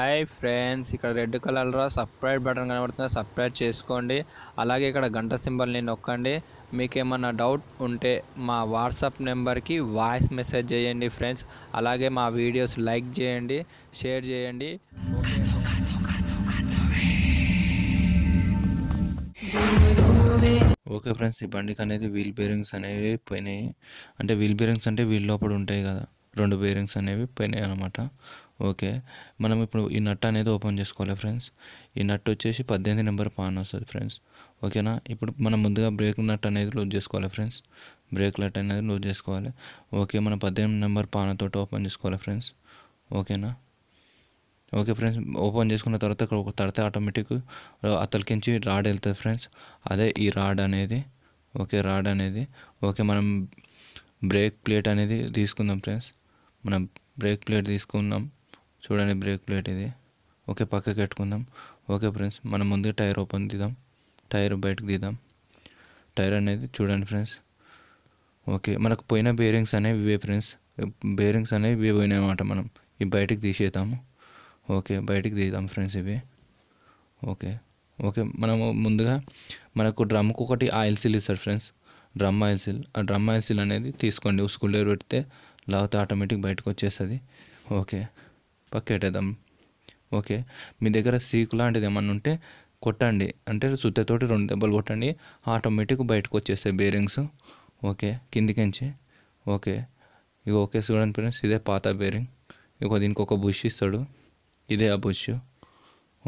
Hi friends ఇక్కడ red కలర్లో subscribe button కనబడుతుంది సబ్స్క్రైబ్ చేసుకోండి అలాగే ఇక్కడ గంట సింబల్ని నొక్కండి మీకు ఏమన్నా డౌట్ ఉంటే మా వాట్సాప్ నెంబర్కి వాయిస్ మెసేజ్ చేయండి ఫ్రెండ్స్ అలాగే మా వీడియోస్ లైక్ చేయండి షేర్ చేయండి ఓకే ఫ్రెండ్స్ ఈ బండికి అనేది వీల్ బేరింగ్స్ అనేవి పోయినాయి అంటే వీల్ బేరింగ్స్ అంటే వీల్ లోపల ఉంటాయి కదా రెండు బేరింగ్స్ అనేవి పోయినాయి అనమాట ఓకే మనం ఇప్పుడు ఈ నట్ అనేది ఓపెన్ చేసుకోవాలి ఫ్రెండ్స్ ఈ నట్ వచ్చేసి పద్దెనిమిది నెంబర్ పాన్ వస్తుంది ఫ్రెండ్స్ ఓకేనా ఇప్పుడు మనం ముందుగా బ్రేక్ నట్ అనేది లూజ్ చేసుకోవాలి ఫ్రెండ్స్ బ్రేక్ నట్ అనేది లూజ్ చేసుకోవాలి ఓకే మనం పద్దెనిమిది నెంబర్ పానతో ఓపెన్ చేసుకోవాలి ఫ్రెండ్స్ ఓకేనా ఓకే ఫ్రెండ్స్ ఓపెన్ చేసుకున్న తర్వాత ఒక తడితే ఆటోమేటిక్ అతలికించి రాడ్ వెళ్తుంది ఫ్రెండ్స్ అదే ఈ రాడ్ అనేది ఓకే రాడ్ అనేది ఓకే మనం బ్రేక్ ప్లేట్ అనేది తీసుకుందాం ఫ్రెండ్స్ మనం బ్రేక్ ప్లేట్ తీసుకుందాం చూడండి బ్రేక్ ప్లేట్ ఇది ఓకే పక్కకి పెట్టుకుందాం ఓకే ఫ్రెండ్స్ మనం ముందు టైర్ ఓపెన్ తీద్దాం టైర్ బయటకు తీద్దాం టైర్ అనేది చూడండి ఫ్రెండ్స్ ఓకే మనకు పోయిన బేరింగ్స్ అనేవి ఇవే ఫ్రెండ్స్ బేరింగ్స్ అనేవి ఇవే పోయినాయి అన్నమాట మనం ఇవి బయటకు తీసేద్దాము ఓకే బయటకు తీద్దాం ఫ్రెండ్స్ ఇవి ఓకే ఓకే మనము ముందుగా మనకు డ్రమ్కు ఒకటి ఆయిల్ సీల్ ఇస్తారు ఫ్రెండ్స్ డ్రమ్ ఆయిల్ సీల్ ఆ డ్రమ్ ఆయిల్ సీల్ అనేది తీసుకోండి స్కూల్ స్కూల్లో పెడితే లేకపోతే ఆటోమేటిక్ బయటకు వచ్చేస్తుంది ఓకే పక్కెట్టేద్దాం ఓకే మీ దగ్గర సీకు లాంటిది ఏమన్నా ఉంటే కొట్టండి అంటే సుత్తెతోటి రెండు దెబ్బలు కొట్టండి ఆటోమేటిక్ బయటకు వచ్చేస్తాయి బేరింగ్స్ ఓకే కిందికించి ఓకే ఇక ఓకే చూడండి ఫ్రెండ్స్ ఇదే పాత బేరింగ్ ఇక దీనికి ఒక బుష్ ఇస్తాడు ఇదే ఆ బుష్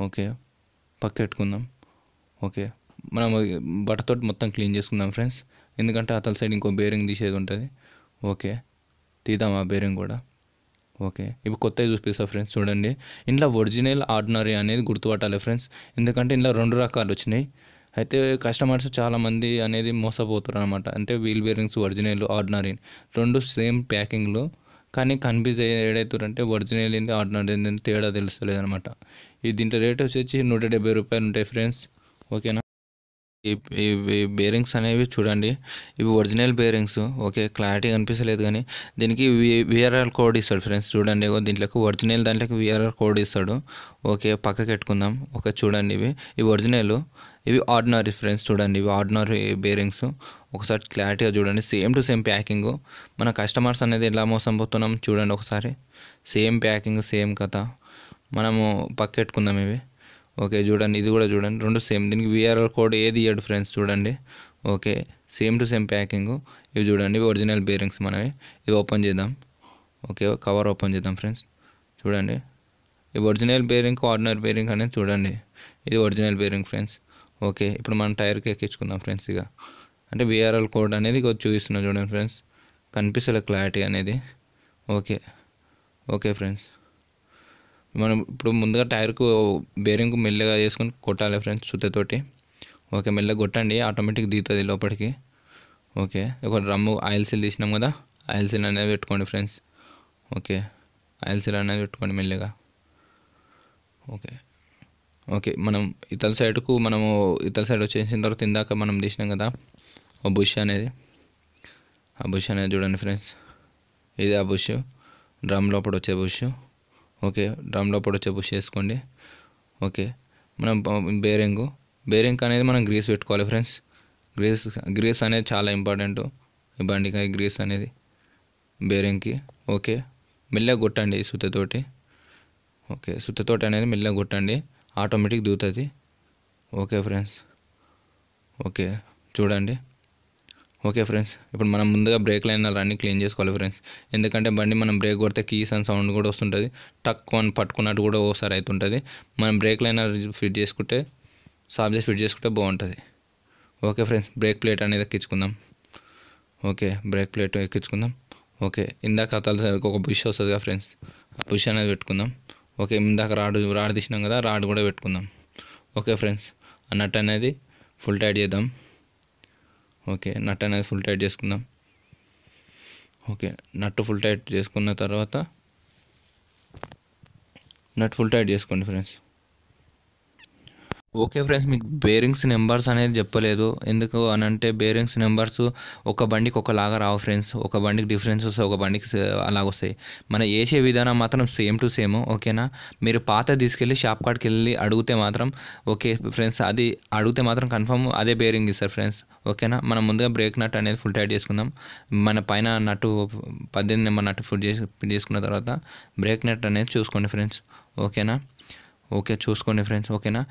ఓకే పక్కెట్టుకుందాం ఓకే మనం బట్టతోటి మొత్తం క్లీన్ చేసుకుందాం ఫ్రెండ్స్ ఎందుకంటే అతని సైడ్ ఇంకో బేరింగ్ తీసేది ఉంటుంది ఓకే తీద్దామా బేరింగ్ కూడా ఓకే ఇప్పుడు కొత్తవి చూపిస్తా ఫ్రెండ్స్ చూడండి ఇంట్లో ఒరిజినల్ ఆర్డినరీ అనేది గుర్తుపట్టాలి ఫ్రెండ్స్ ఎందుకంటే ఇంట్లో రెండు రకాలు వచ్చినాయి అయితే కస్టమర్స్ చాలామంది అనేది మోసపోతారు అనమాట అంటే వీల్ బేరింగ్స్ ఒరిజినల్ ఆర్డినరీ రెండు సేమ్ ప్యాకింగ్లో కానీ కన్ఫ్యూజ్ ఏడవుతారంటే ఒరిజినల్ ఏంది ఆర్డినరీ ఏంది తేడా తెలుస్తలేదు అనమాట ఈ దీంట్లో రేట్ వచ్చేసి నూట డెబ్బై రూపాయలు ఉంటాయి ఫ్రెండ్స్ ఓకేనా ఈ బేరింగ్స్ అనేవి చూడండి ఇవి ఒరిజినల్ బేరింగ్స్ ఓకే క్లారిటీ కనిపిస్తలేదు కానీ దీనికి విఆర్ఆర్ కోడ్ ఇస్తాడు ఫ్రెండ్స్ చూడండి దీంట్లోకి ఒరిజినల్ దాంట్లోకి విఆర్ఆర్ కోడ్ ఇస్తాడు ఓకే పక్క పెట్టుకుందాం ఓకే చూడండి ఇవి ఇవి ఒరిజినల్ ఇవి ఆర్డినరీ ఫ్రెండ్స్ చూడండి ఇవి ఆర్డినరీ బేరింగ్స్ ఒకసారి క్లారిటీగా చూడండి సేమ్ టు సేమ్ ప్యాకింగ్ మన కస్టమర్స్ అనేది ఎలా మోసం పోతున్నాం చూడండి ఒకసారి సేమ్ ప్యాకింగ్ సేమ్ కథ మనము పక్కెట్టుకుందాం ఇవి ఓకే చూడండి ఇది కూడా చూడండి రెండు సేమ్ దీనికి విఆర్ఆర్ కోడ్ ఏది ఇయ్యాడు ఫ్రెండ్స్ చూడండి okay same to same packing ఇవి చూడండి ఒరిజినల్ బేరింగ్స్ మనవి ఇవి ఓపెన్ చేద్దాం ఓకే కవర్ ఓపెన్ చేద్దాం ఫ్రెండ్స్ చూడండి ఇవి ఒరిజినల్ బేరింగ్ ఆర్డినరీ బేరింగ్ అనేది చూడండి ఇది ఒరిజినల్ బేరింగ్ ఫ్రెండ్స్ ఓకే ఇప్పుడు మనం టైర్కి ఎక్కించుకుందాం ఫ్రెండ్స్ ఇక అంటే విఆర్ఎల్ కోడ్ అనేది చూపిస్తున్నాం చూడండి ఫ్రెండ్స్ కనిపిస్తలే క్లారిటీ అనేది ఓకే ఓకే ఫ్రెండ్స్ మనం ఇప్పుడు ముందుగా టైర్కు బేరింగ్ మెల్లగా చేసుకొని కొట్టాలి ఫ్రెండ్స్ సుత్తతోటి ఓకే మెల్లగా కొట్టండి ఆటోమేటిక్ దిగుతుంది లోపలికి ఓకే ఒక డ్రమ్ము ఆయిల్ సీల్ తీసినాం కదా ఆయిల్ సీల్ అనేది పెట్టుకోండి ఫ్రెండ్స్ ఓకే ఆయిల్ సీల్ అనేది పెట్టుకోండి మెల్లగా ఓకే ఓకే మనం ఇతల సైడ్కు మనము ఇతల సైడ్ వచ్చేసిన తర్వాత ఇందాక మనం తీసినాం కదా ఆ బుష్ అనేది ఆ బుష్ అనేది చూడండి ఫ్రెండ్స్ ఇది ఆ బుష్ డ్రమ్ లోపల వచ్చే బుష్ ఓకే డ్రమ్లో వచ్చే పుష్ చేసుకోండి ఓకే మనం బేరింగ్ బేరింగ్ అనేది మనం గ్రీస్ పెట్టుకోవాలి ఫ్రెండ్స్ గ్రీస్ గ్రీస్ అనేది చాలా ఇంపార్టెంట్ ఈ బండికాయ గ్రీస్ అనేది బేరింగ్కి ఓకే మెల్లగా కొట్టండి సుత్తతోటి ఓకే సుత్తతోటి అనేది మెల్లగా కొట్టండి ఆటోమేటిక్ దూతుంది ఓకే ఫ్రెండ్స్ ఓకే చూడండి ఓకే ఫ్రెండ్స్ ఇప్పుడు మనం ముందుగా బ్రేక్ లైన్ అన్ని క్లీన్ చేసుకోవాలి ఫ్రెండ్స్ ఎందుకంటే బండి మనం బ్రేక్ కొడితే కీస్ అని సౌండ్ కూడా వస్తుంటుంది టక్ అని పట్టుకున్నట్టు కూడా ఓసారి అవుతుంటుంది మనం బ్రేక్ లైన్ ఫిట్ చేసుకుంటే సాఫ్ చేసి ఫిట్ చేసుకుంటే బాగుంటుంది ఓకే ఫ్రెండ్స్ బ్రేక్ ప్లేట్ అనేది ఎక్కించుకుందాం ఓకే బ్రేక్ ప్లేట్ ఎక్కించుకుందాం ఓకే ఇందాక అతలు ఒక బుష్ వస్తుంది కదా ఫ్రెండ్స్ ఆ బుష్ అనేది పెట్టుకుందాం ఓకే ఇందాక రాడ్ రాడ్ తీసినాం కదా రాడ్ కూడా పెట్టుకుందాం ఓకే ఫ్రెండ్స్ అన్నట్టు అనేది ఫుల్ టైట్ చేద్దాం ఓకే నట్ అనేది ఫుల్ టైట్ చేసుకుందాం ఓకే నట్ ఫుల్ టైట్ చేసుకున్న తర్వాత నట్ ఫుల్ టైట్ చేసుకోండి ఫ్రెండ్స్ ఓకే ఫ్రెండ్స్ మీకు బేరింగ్స్ నెంబర్స్ అనేది చెప్పలేదు ఎందుకు అని అంటే బేరింగ్స్ నెంబర్స్ ఒక బండికి ఒకలాగా రావు ఫ్రెండ్స్ ఒక బండికి డిఫరెన్స్ వస్తాయి ఒక బండికి అలాగ వస్తాయి మన వేసే విధానం మాత్రం సేమ్ టు సేమ్ ఓకేనా మీరు పాత తీసుకెళ్ళి షాప్ కార్డ్కి వెళ్ళి అడిగితే మాత్రం ఓకే ఫ్రెండ్స్ అది అడిగితే మాత్రం కన్ఫర్మ్ అదే బేరింగ్ ఇస్తారు ఫ్రెండ్స్ ఓకేనా మనం ముందుగా బ్రేక్ నట్ అనేది ఫుల్ టైట్ చేసుకుందాం మన పైన నట్టు పద్దెనిమిది నెంబర్ నట్టు ఫుల్ చేసి చేసుకున్న తర్వాత బ్రేక్ నట్ అనేది చూసుకోండి ఫ్రెండ్స్ ఓకేనా ఓకే చూసుకోండి ఫ్రెండ్స్ ఓకేనా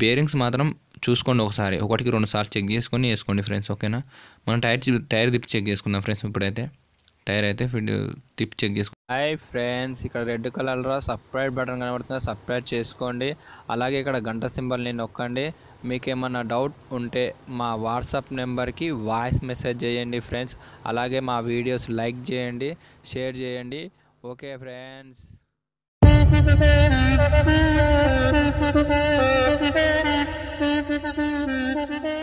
బేరింగ్స్ మాత్రం చూసుకోండి ఒకసారి ఒకటికి రెండు సార్లు చెక్ చేసుకొని వేసుకోండి ఫ్రెండ్స్ ఓకేనా మనం టైర్ టైర్ తిప్పి చెక్ చేసుకుందాం ఫ్రెండ్స్ ఇప్పుడైతే టైర్ అయితే ఫిట్ తిప్పి చెక్ చేసుకోండి హాయ్ ఫ్రెండ్స్ ఇక్కడ రెడ్ కలర్లో సబ్స్క్రైబ్ బటన్ కనబడుతుంది సబ్స్క్రైబ్ చేసుకోండి అలాగే ఇక్కడ గంట సింబల్ నేను నొక్కండి మీకు ఏమన్నా డౌట్ ఉంటే మా వాట్సాప్ నెంబర్కి వాయిస్ మెసేజ్ చేయండి ఫ్రెండ్స్ అలాగే మా వీడియోస్ లైక్ చేయండి షేర్ చేయండి ఓకే ఫ్రెండ్స్ Thank you.